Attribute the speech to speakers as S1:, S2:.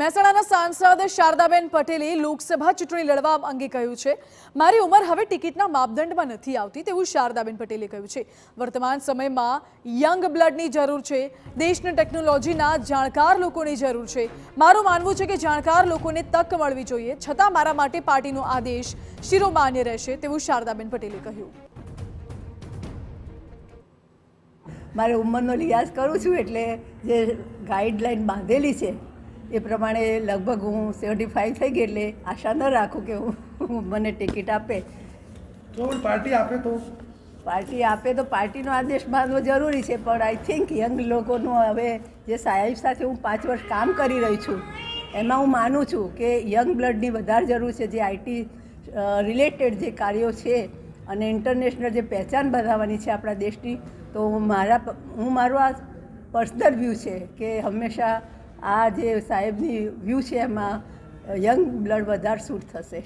S1: મહેસાણાના સાંસદ શારદાબેન પટેલે લોકસભા ચૂંટણી લડવા અંગે કહ્યું છે મારી ઉંમર હવે ટિકિટના માપદંડમાં નથી આવતી તેવું શારદાબેન પટેલે કહ્યું છે વર્તમાન સમયમાં યંગ બ્લડની જરૂર છે દેશની ટેકનોલોજીના જાણકાર લોકોની જરૂર છે મારું માનવું છે કે જાણકાર લોકોને તક મળવી જોઈએ છતાં મારા માટે પાર્ટીનો આદેશ શિરોમાન્ય રહેશે તેવું શારદાબેન પટેલે કહ્યું
S2: મારે ઉંમરનો લિહાઝ કરું છું એટલે જે ગાઈડલાઈન બાંધેલી છે એ પ્રમાણે લગભગ હું સેવન્ટી ફાઇવ થઈ ગઈ એટલે આશા ન રાખું કે હું મને ટિકિટ આપે પાર્ટી આપે તો પાર્ટી આપે તો પાર્ટીનો આદેશ માનવો જરૂરી છે પણ આઈ થિંક યંગ લોકોનું હવે જે સાહેબ સાથે હું પાંચ વર્ષ કામ કરી રહી છું એમાં હું માનું છું કે યંગ બ્લડની વધારે જરૂર છે જે આઈટી રિલેટેડ જે કાર્યો છે અને ઇન્ટરનેશનલ જે પહેચાન બનાવવાની છે આપણા દેશની તો હું મારા હું મારું આ પર્સનલ વ્યૂ છે કે હંમેશા આ જે સાહેબની વ્યૂ છે એમાં યંગ બ્લડ વધારે શૂટ થશે